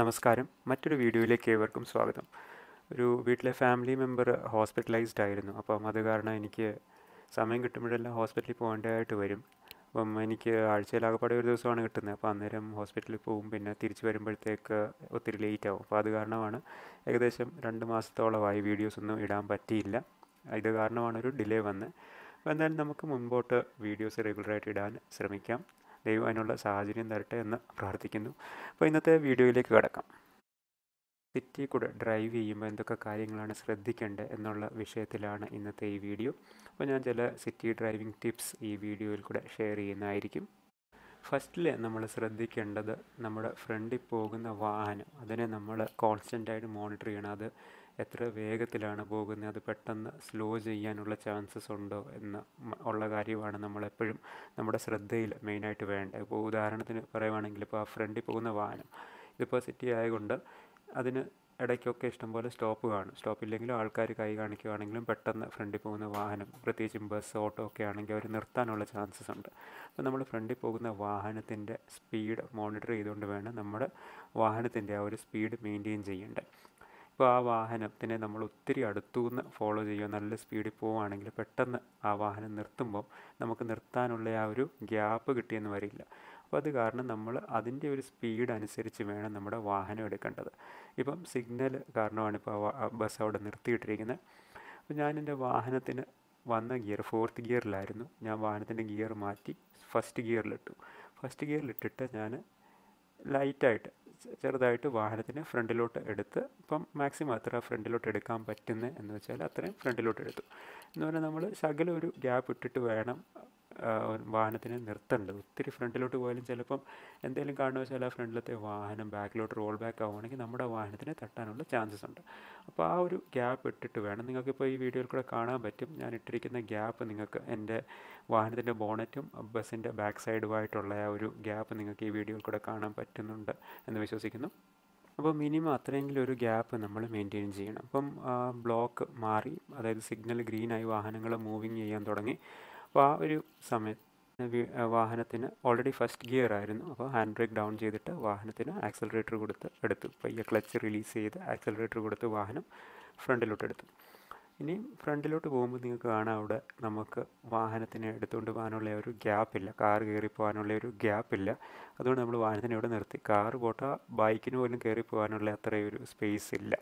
നമസ്കാരം മറ്റൊരു വീഡിയോയിലേക്ക് ഏവർക്കും സ്വാഗതം ഒരു വീട്ടിലെ ഫാമിലി മെമ്പർ ഹോസ്പിറ്റലൈസ്ഡ് ആയിരുന്നു അപ്പം അത് കാരണം എനിക്ക് സമയം കിട്ടുമ്പോഴെല്ലാം ഹോസ്പിറ്റലിൽ പോകേണ്ടതായിട്ട് വരും അപ്പം എനിക്ക് ആഴ്ചയിലാകപ്പാടെ ഒരു ദിവസമാണ് കിട്ടുന്നത് അപ്പോൾ അന്നേരം ഹോസ്പിറ്റലിൽ പോകും പിന്നെ തിരിച്ച് വരുമ്പോഴത്തേക്ക് ഒത്തിരി ലേറ്റ് ആവും അപ്പോൾ അത് കാരണമാണ് ഏകദേശം രണ്ട് മാസത്തോളമായി വീഡിയോസ് ഒന്നും ഇടാൻ പറ്റിയില്ല ഇത് കാരണമാണ് ഒരു ഡിലേ വന്നത് അപ്പോൾ എന്തായാലും നമുക്ക് മുൻപോട്ട് വീഡിയോസ് റെഗുലറായിട്ട് ഇടാൻ ശ്രമിക്കാം ദൈവം അതിനുള്ള സാഹചര്യം തരട്ടെ എന്ന് പ്രാർത്ഥിക്കുന്നു അപ്പോൾ ഇന്നത്തെ വീഡിയോയിലേക്ക് കിടക്കാം സിറ്റി കൂടെ ഡ്രൈവ് ചെയ്യുമ്പോൾ എന്തൊക്കെ കാര്യങ്ങളാണ് ശ്രദ്ധിക്കേണ്ടത് എന്നുള്ള വിഷയത്തിലാണ് ഇന്നത്തെ ഈ വീഡിയോ അപ്പോൾ ഞാൻ ചില സിറ്റി ഡ്രൈവിംഗ് ടിപ്സ് ഈ വീഡിയോയിൽ കൂടെ ഷെയർ ചെയ്യുന്നതായിരിക്കും ഫസ്റ്റിൽ നമ്മൾ ശ്രദ്ധിക്കേണ്ടത് നമ്മുടെ ഫ്രണ്ടിൽ പോകുന്ന വാഹനം അതിനെ നമ്മൾ കോൺസ്റ്റൻ്റായിട്ട് മോണിറ്റർ ചെയ്യണം അത് എത്ര വേഗത്തിലാണ് പോകുന്നത് അത് പെട്ടെന്ന് സ്ലോ ചെയ്യാനുള്ള ചാൻസസ് ഉണ്ടോ എന്ന് ഉള്ള കാര്യമാണ് നമ്മളെപ്പോഴും നമ്മുടെ ശ്രദ്ധയിൽ മെയിനായിട്ട് വേണ്ടത് ഇപ്പോൾ ഉദാഹരണത്തിന് പറയുവാണെങ്കിൽ ഇപ്പോൾ ആ ഫ്രണ്ടിൽ പോകുന്ന വാഹനം ഇതിപ്പോൾ സിറ്റി ആയതുകൊണ്ട് അതിന് ഇടയ്ക്കൊക്കെ ഇഷ്ടംപോലെ സ്റ്റോപ്പ് കാണും സ്റ്റോപ്പ് ഇല്ലെങ്കിലും ആൾക്കാർ കൈ കാണിക്കുകയാണെങ്കിലും പെട്ടെന്ന് ഫ്രണ്ടിൽ പോകുന്ന വാഹനം പ്രത്യേകിച്ചും ബസ് ഓട്ടോ ഒക്കെ ആണെങ്കിൽ അവർ നിർത്താനുള്ള ചാൻസസ് ഉണ്ട് അപ്പോൾ നമ്മൾ ഫ്രണ്ടിൽ പോകുന്ന വാഹനത്തിൻ്റെ സ്പീഡ് മോണിറ്റർ ചെയ്തുകൊണ്ട് വേണം നമ്മുടെ വാഹനത്തിൻ്റെ ആ ഒരു സ്പീഡ് മെയിൻറ്റെയിൻ ചെയ്യേണ്ടത് അപ്പോൾ ആ വാഹനത്തിനെ നമ്മൾ ഒത്തിരി അടുത്തുനിന്ന് ഫോളോ ചെയ്യുക നല്ല സ്പീഡിൽ പോവുകയാണെങ്കിൽ പെട്ടെന്ന് ആ വാഹനം നിർത്തുമ്പോൾ നമുക്ക് നിർത്താനുള്ള ആ ഒരു ഗ്യാപ്പ് കിട്ടിയെന്ന് വരില്ല അപ്പോൾ അത് കാരണം നമ്മൾ അതിൻ്റെ ഒരു സ്പീഡ് അനുസരിച്ച് വേണം നമ്മുടെ വാഹനം എടുക്കേണ്ടത് ഇപ്പം സിഗ്നൽ കാരണമാണ് ഇപ്പോൾ ബസ് അവിടെ നിർത്തിയിട്ടിരിക്കുന്നത് അപ്പോൾ ഞാൻ എൻ്റെ വാഹനത്തിന് വന്ന ഗിയർ ഫോർത്ത് ഗിയറിലായിരുന്നു ഞാൻ വാഹനത്തിൻ്റെ ഗിയർ മാറ്റി ഫസ്റ്റ് ഗിയറിലിട്ടു ഫസ്റ്റ് ഗിയറിലിട്ടിട്ട് ഞാൻ ലൈറ്റായിട്ട് ചെറുതായിട്ട് വാഹനത്തിന് ഫ്രണ്ടിലോട്ട് എടുത്ത് ഇപ്പം മാക്സിമം അത്ര ഫ്രണ്ടിലോട്ട് എടുക്കാൻ പറ്റുന്നത് എന്ന് വെച്ചാൽ അത്രയും ഫ്രണ്ടിലോട്ട് എടുത്തു എന്ന് പറഞ്ഞാൽ നമ്മൾ ശകലം ഒരു ഗ്യാപ്പ് ഇട്ടിട്ട് വേണം വാഹനത്തിന് നിർത്തേണ്ടത് ഒത്തിരി ഫ്രണ്ടിലോട്ട് പോയാലും ചിലപ്പം എന്തെങ്കിലും വെച്ചാൽ ആ ഫ്രണ്ടിലത്തെ വാഹനം ബാക്കിലോട്ട് റോൾ ബാക്ക് ആവുകയാണെങ്കിൽ നമ്മുടെ വാഹനത്തിന് തട്ടാനുള്ള ചാൻസസ് ഉണ്ട് അപ്പോൾ ആ ഒരു ഗ്യാപ്പ് ഇട്ടിട്ട് വേണം നിങ്ങൾക്കിപ്പോൾ ഈ വീഡിയോയിൽ കൂടെ കാണാൻ പറ്റും ഞാൻ ഇട്ടിരിക്കുന്ന ഗ്യാപ്പ് നിങ്ങൾക്ക് എൻ്റെ വാഹനത്തിൻ്റെ ബോണറ്റും ബസ്സിൻ്റെ ബാക്ക് സൈഡുമായിട്ടുള്ള ആ ഒരു ഗ്യാപ്പ് നിങ്ങൾക്ക് ഈ വീഡിയോയിൽ കൂടെ കാണാൻ പറ്റുന്നുണ്ട് എന്ന് വിശ്വസിക്കുന്നു അപ്പോൾ മിനിമം അത്രയെങ്കിലും ഒരു ഗ്യാപ്പ് നമ്മൾ മെയിൻറ്റെയിൻ ചെയ്യണം അപ്പം ബ്ലോക്ക് മാറി അതായത് സിഗ്നൽ ഗ്രീനായി വാഹനങ്ങൾ മൂവിങ് ചെയ്യാൻ തുടങ്ങി അപ്പോൾ ആ ഒരു സമയത്ത് വാഹനത്തിന് ഓൾറെഡി ഫസ്റ്റ് ഗിയർ ആയിരുന്നു അപ്പോൾ ഹാൻഡ് ബ്രേക്ക് ഡൗൺ ചെയ്തിട്ട് വാഹനത്തിന് ആക്സലറേറ്റർ കൊടുത്ത് എടുത്തു പയ്യെ ക്ലച്ച് റിലീസ് ചെയ്ത് ആക്സലറേറ്റർ കൊടുത്ത് വാഹനം ഫ്രണ്ടിലോട്ട് എടുത്തു ഇനി ഫ്രണ്ടിലോട്ട് പോകുമ്പോൾ നിങ്ങൾക്ക് കാണാം അവിടെ നമുക്ക് വാഹനത്തിന് എടുത്തുകൊണ്ട് പോകാനുള്ള ഒരു ഗ്യാപ്പ് ഇല്ല കാർ കയറി പോകാനുള്ള ഒരു ഗ്യാപ്പ് ഇല്ല അതുകൊണ്ട് നമ്മൾ വാഹനത്തിനെ ഇവിടെ നിർത്തി കാർ പോട്ട ബൈക്കിന് പോലും കയറി പോകാനുള്ള അത്രയും ഒരു സ്പേസ് ഇല്ല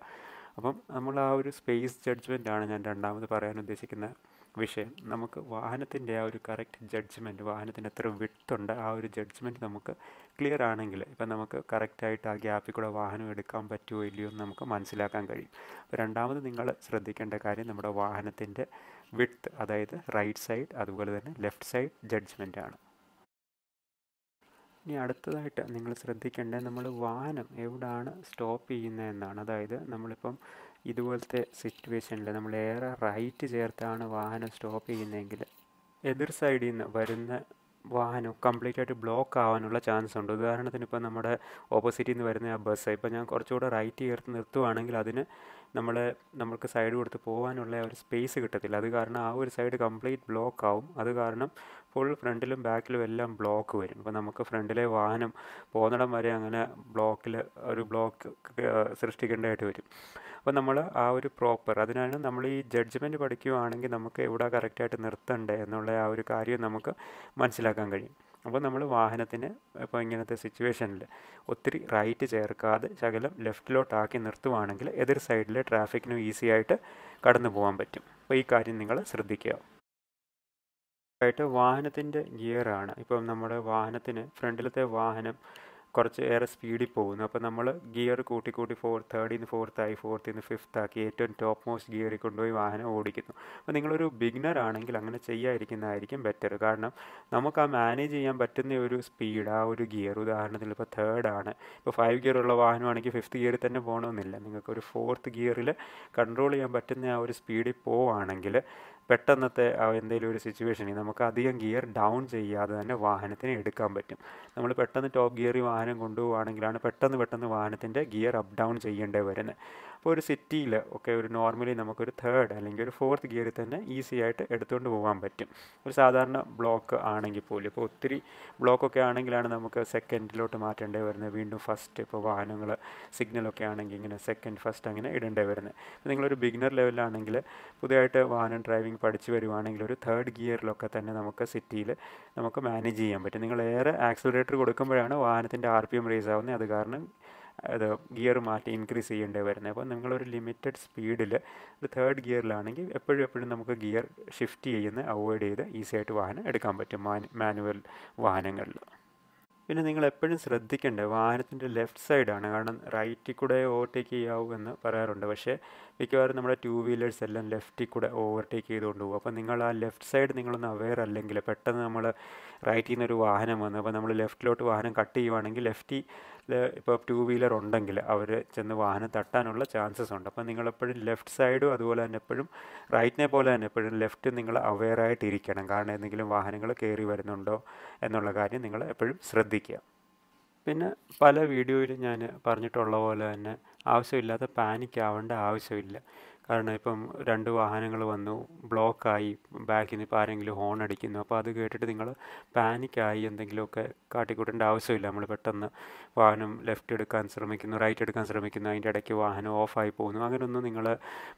അപ്പം നമ്മൾ ആ ഒരു സ്പേസ് ജഡ്ജ്മെൻ്റ് ആണ് ഞാൻ രണ്ടാമത് പറയാൻ ഉദ്ദേശിക്കുന്നത് വിഷയം നമുക്ക് വാഹനത്തിൻ്റെ ആ ഒരു കറക്റ്റ് ജഡ്ജ്മെൻറ്റ് വാഹനത്തിൻ്റെ എത്ര വിട്ടുണ്ട് ആ ഒരു ജഡ്ജ്മെൻറ്റ് നമുക്ക് ക്ലിയർ ആണെങ്കിൽ ഇപ്പം നമുക്ക് കറക്റ്റായിട്ട് ആ ഗ്യാപ്പിൽ കൂടെ വാഹനം എടുക്കാൻ പറ്റുമോ ഇല്ലയോ എന്ന് നമുക്ക് മനസ്സിലാക്കാൻ കഴിയും അപ്പോൾ രണ്ടാമത് നിങ്ങൾ ശ്രദ്ധിക്കേണ്ട കാര്യം നമ്മുടെ വാഹനത്തിൻ്റെ വിഡ്ത്ത് അതായത് റൈറ്റ് സൈഡ് അതുപോലെ തന്നെ ലെഫ്റ്റ് സൈഡ് ജഡ്ജ്മെൻ്റ് ആണ് ഇനി അടുത്തതായിട്ട് നിങ്ങൾ ശ്രദ്ധിക്കേണ്ടത് നമ്മൾ വാഹനം എവിടെയാണ് സ്റ്റോപ്പ് ചെയ്യുന്നത് എന്നാണ് അതായത് നമ്മളിപ്പം ഇതുപോലത്തെ സിറ്റുവേഷനിൽ നമ്മൾ ഏറെ റൈറ്റ് ചേർത്താണ് വാഹനം സ്റ്റോപ്പ് ചെയ്യുന്നതെങ്കിൽ എതിർ സൈഡിൽ നിന്ന് വരുന്ന വാഹനം കംപ്ലീറ്റ് ആയിട്ട് ബ്ലോക്ക് ആവാനുള്ള ചാൻസ് ഉണ്ട് ഉദാഹരണത്തിന് ഇപ്പോൾ നമ്മുടെ ഓപ്പോസിറ്റിൽ നിന്ന് വരുന്ന ആ ബസ് ഇപ്പോൾ ഞാൻ കുറച്ചുകൂടെ റൈറ്റ് ചേർത്ത് നിർത്തുവാണെങ്കിൽ അതിന് നമ്മൾ നമുക്ക് സൈഡ് കൊടുത്ത് പോകാനുള്ള ഒരു സ്പേസ് കിട്ടത്തില്ല അത് കാരണം ആ ഒരു സൈഡ് കംപ്ലീറ്റ് ബ്ലോക്ക് ആവും അത് കാരണം ഫുൾ ഫ്രണ്ടിലും ബാക്കിലും എല്ലാം ബ്ലോക്ക് വരും അപ്പോൾ നമുക്ക് ഫ്രണ്ടിലെ വാഹനം പോകുന്നിടം വരെ അങ്ങനെ ബ്ലോക്കിൽ ഒരു ബ്ലോക്ക് സൃഷ്ടിക്കേണ്ടതായിട്ട് വരും അപ്പോൾ നമ്മൾ ആ ഒരു പ്രോപ്പർ അതിനാണ് നമ്മൾ ഈ ജഡ്ജ്മെൻറ്റ് പഠിക്കുകയാണെങ്കിൽ നമുക്ക് എവിടെ കറക്റ്റായിട്ട് നിർത്തണ്ടേ എന്നുള്ള ആ ഒരു കാര്യം നമുക്ക് മനസ്സിലാക്കാൻ കഴിയും അപ്പോൾ നമ്മൾ വാഹനത്തിന് ഇപ്പോൾ ഇങ്ങനത്തെ സിറ്റുവേഷനിൽ ഒത്തിരി റൈറ്റ് ചേർക്കാതെ ശകലം ലെഫ്റ്റിലോട്ടാക്കി നിർത്തുവാണെങ്കിൽ എതിർ സൈഡിലെ ട്രാഫിക്കിനും ഈസി ആയിട്ട് കടന്നു പോകാൻ പറ്റും അപ്പോൾ ഈ കാര്യം നിങ്ങൾ ശ്രദ്ധിക്കുക ആയിട്ട് വാഹനത്തിൻ്റെ ഗിയറാണ് ഇപ്പം നമ്മുടെ വാഹനത്തിന് ഫ്രണ്ടിലത്തെ വാഹനം കുറച്ച് ഏറെ സ്പീഡിൽ പോകുന്നു അപ്പോൾ നമ്മൾ ഗിയർ കൂട്ടി കൂട്ടി ഫോർ തേർഡിൽ നിന്ന് ഫോർത്തായി ഫോർത്തിൽ നിന്ന് ഫിഫ്ത്ത് ആക്കി ഏറ്റവും ടോപ്പ് മോസ്റ്റ് ഗിയറിൽ കൊണ്ടുപോയി വാഹനം ഓടിക്കുന്നു അപ്പോൾ നിങ്ങളൊരു ബിഗിനർ ആണെങ്കിൽ അങ്ങനെ ചെയ്യാതിരിക്കുന്നതായിരിക്കും ബെറ്റർ കാരണം നമുക്ക് ആ മാനേജ് ചെയ്യാൻ പറ്റുന്ന ഒരു സ്പീഡ് ആ ഒരു ഗിയർ ഉദാഹരണത്തിൽ ഇപ്പോൾ തേർഡ് ആണ് ഇപ്പോൾ ഫൈവ് ഗിയർ ഉള്ള വാഹനമാണെങ്കിൽ ഫിഫ്ത്ത് ഗിയറിൽ തന്നെ പോകണമെന്നില്ല നിങ്ങൾക്ക് ഒരു ഫോർത്ത് ഗിയറിൽ കൺട്രോൾ ചെയ്യാൻ പറ്റുന്ന ആ ഒരു സ്പീഡിൽ പോവുകയാണെങ്കിൽ പെട്ടെന്നത്തെ എന്തെങ്കിലും ഒരു സിറ്റുവേഷനിൽ നമുക്ക് അധികം ഗിയർ ഡൗൺ ചെയ്യാതെ തന്നെ വാഹനത്തിന് എടുക്കാൻ പറ്റും നമ്മൾ പെട്ടെന്ന് ടോപ്പ് ഗിയറി വാഹനം കൊണ്ടുപോവുകയാണെങ്കിലാണ് പെട്ടെന്ന് പെട്ടെന്ന് വാഹനത്തിൻ്റെ ഗിയർ അപ്പ് ഡൗൺ ചെയ്യേണ്ടി വരുന്നത് ഇപ്പോൾ ഒരു സിറ്റിയിൽ ഒക്കെ ഒരു നോർമലി നമുക്കൊരു തേർഡ് അല്ലെങ്കിൽ ഒരു ഫോർത്ത് ഗിയറിൽ തന്നെ ഈസി ആയിട്ട് എടുത്തുകൊണ്ട് പോകാൻ പറ്റും ഒരു സാധാരണ ബ്ലോക്ക് ആണെങ്കിൽ പോലും ഇപ്പോൾ ഒത്തിരി ബ്ലോക്കൊക്കെ ആണെങ്കിലാണ് നമുക്ക് സെക്കൻഡിലോട്ട് മാറ്റേണ്ടി വരുന്നത് വീണ്ടും ഫസ്റ്റ് ഇപ്പോൾ വാഹനങ്ങൾ സിഗ്നലൊക്കെ ആണെങ്കിൽ ഇങ്ങനെ സെക്കൻഡ് ഫസ്റ്റ് അങ്ങനെ ഇടേണ്ടി വരുന്നത് ഇപ്പോൾ നിങ്ങളൊരു ബിഗിനർ ലെവലിലാണെങ്കിൽ പുതിയതായിട്ട് വാഹനം ഡ്രൈവിംഗ് പഠിച്ചു വരുവാണെങ്കിൽ ഒരു തേർഡ് ഗിയറിലൊക്കെ തന്നെ നമുക്ക് സിറ്റിയിൽ നമുക്ക് മാനേജ് ചെയ്യാൻ പറ്റും നിങ്ങൾ ഏറെ ആക്സിലറേറ്റർ കൊടുക്കുമ്പോഴാണ് വാഹനത്തിൻ്റെ ആർ പി എം റേസ് ആവുന്നത് അത് കാരണം അത് ഗിയർ മാറ്റി ഇൻക്രീസ് ചെയ്യേണ്ടി വരുന്നത് അപ്പോൾ നിങ്ങളൊരു ലിമിറ്റഡ് സ്പീഡിൽ ഒരു തേർഡ് ഗിയറിലാണെങ്കിൽ എപ്പോഴും എപ്പോഴും നമുക്ക് ഗിയർ ഷിഫ്റ്റ് ചെയ്യുന്ന അവോയ്ഡ് ചെയ്ത് ഈസി ആയിട്ട് വാഹനം എടുക്കാൻ പറ്റും മാനുവൽ വാഹനങ്ങളിൽ പിന്നെ നിങ്ങൾ എപ്പോഴും ശ്രദ്ധിക്കേണ്ടത് വാഹനത്തിൻ്റെ ലെഫ്റ്റ് സൈഡാണ് കാരണം റൈറ്റിൽ കൂടെ ഓവർടേക്ക് ചെയ്യാവൂ എന്ന് പറയാറുണ്ട് പക്ഷേ മിക്കവാറും നമ്മുടെ ടു വീലേഴ്സ് എല്ലാം ലെഫ്റ്റിൽ കൂടെ ഓവർടേക്ക് ചെയ്തുകൊണ്ട് പോകും അപ്പോൾ നിങ്ങൾ ആ ലെഫ്റ്റ് സൈഡ് നിങ്ങളൊന്ന് അവെയർ അല്ലെങ്കിൽ പെട്ടെന്ന് നമ്മൾ റൈറ്റിൽ നിന്നൊരു വാഹനം വന്നു അപ്പോൾ നമ്മൾ ലെഫ്റ്റിലോട്ട് വാഹനം കട്ട് ചെയ്യുവാണെങ്കിൽ ലെഫ്റ്റിൽ ഇപ്പോൾ ടു വീലർ ഉണ്ടെങ്കിൽ അവർ ചെന്ന് വാഹനം തട്ടാനുള്ള ചാൻസസ് ഉണ്ട് അപ്പോൾ നിങ്ങളെപ്പോഴും ലെഫ്റ്റ് സൈഡും അതുപോലെ തന്നെ എപ്പോഴും റൈറ്റിനെ പോലെ തന്നെ എപ്പോഴും ലെഫ്റ്റ് നിങ്ങൾ അവെയറായിട്ടിരിക്കണം കാരണം എന്തെങ്കിലും വാഹനങ്ങൾ കയറി വരുന്നുണ്ടോ എന്നുള്ള കാര്യം നിങ്ങൾ എപ്പോഴും ശ്രദ്ധിക്കുക പിന്നെ പല വീഡിയോയിലും ഞാൻ പറഞ്ഞിട്ടുള്ള പോലെ തന്നെ ആവശ്യമില്ലാത്ത പാനിക് ആവേണ്ട ആവശ്യമില്ല കാരണം ഇപ്പം രണ്ട് വാഹനങ്ങൾ വന്നു ബ്ലോക്കായി ബാക്കിൽ നിന്ന് ഇപ്പോൾ ആരെങ്കിലും ഹോൺ അടിക്കുന്നു അപ്പോൾ അത് കേട്ടിട്ട് നിങ്ങൾ പാനിക്കായി എന്തെങ്കിലുമൊക്കെ കാട്ടിക്കൂട്ടേണ്ട ആവശ്യമില്ല നമ്മൾ പെട്ടെന്ന് വാഹനം ലെഫ്റ്റ് എടുക്കാൻ ശ്രമിക്കുന്നു റൈറ്റ് എടുക്കാൻ ശ്രമിക്കുന്നു അതിൻ്റെ ഇടയ്ക്ക് വാഹനം ഓഫായി പോകുന്നു അങ്ങനെയൊന്നും നിങ്ങൾ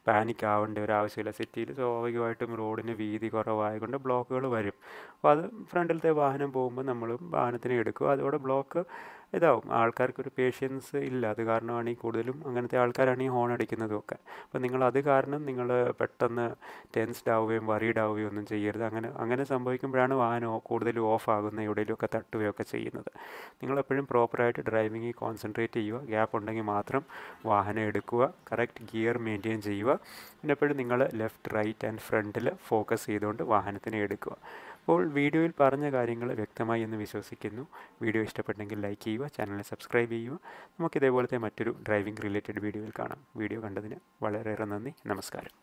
പാനിക് ആവേണ്ട ഒരു ആവശ്യമില്ല സിറ്റിയിൽ സ്വാഭാവികമായിട്ടും റോഡിന് വീതി കുറവായതുകൊണ്ട് ബ്ലോക്കുകൾ വരും അപ്പോൾ അത് ഫ്രണ്ടിലത്തെ വാഹനം പോകുമ്പോൾ നമ്മൾ വാഹനത്തിനെ എടുക്കും അതോടെ ബ്ലോക്ക് ഇതാവും ആൾക്കാർക്കൊരു പേഷ്യൻസ് ഇല്ല അത് കാരണമാണ് ഈ കൂടുതലും അങ്ങനത്തെ ആൾക്കാരാണ് ഈ ഹോൺ അടിക്കുന്നതും ഒക്കെ അപ്പോൾ നിങ്ങൾ അത് കാരണം നിങ്ങൾ പെട്ടെന്ന് ടെൻസ്ഡ് ആവുകയും വറീഡ് ആവുകയും ഒന്നും ചെയ്യരുത് അങ്ങനെ അങ്ങനെ സംഭവിക്കുമ്പോഴാണ് വാഹനം കൂടുതലും ഓഫ് ആകുന്ന എവിടെയെങ്കിലുമൊക്കെ തട്ടുകയൊക്കെ ചെയ്യുന്നത് നിങ്ങളെപ്പോഴും പ്രോപ്പറായിട്ട് ഡ്രൈവിങ്ങിൽ കോൺസെൻട്രേറ്റ് ചെയ്യുക ഗ്യാപ്പ് ഉണ്ടെങ്കിൽ മാത്രം വാഹനം എടുക്കുക കറക്റ്റ് ഗിയർ മെയിൻറ്റെയിൻ ചെയ്യുക പിന്നെ എപ്പോഴും നിങ്ങൾ ലെഫ്റ്റ് റൈറ്റ് ആൻഡ് ഫ്രണ്ടിൽ ഫോക്കസ് ചെയ്തുകൊണ്ട് വാഹനത്തിനെ എടുക്കുക അപ്പോൾ വീഡിയോയിൽ പറഞ്ഞ കാര്യങ്ങൾ വ്യക്തമായി എന്ന് വിശ്വസിക്കുന്നു വീഡിയോ ഇഷ്ടപ്പെട്ടെങ്കിൽ ലൈക്ക് ചെയ്യുക ചാനൽ സബ്സ്ക്രൈബ് ചെയ്യുക നമുക്കിതേപോലത്തെ മറ്റൊരു ഡ്രൈവിംഗ് റിലേറ്റഡ് വീഡിയോയിൽ കാണാം വീഡിയോ കണ്ടതിന് വളരെയേറെ നന്ദി നമസ്കാരം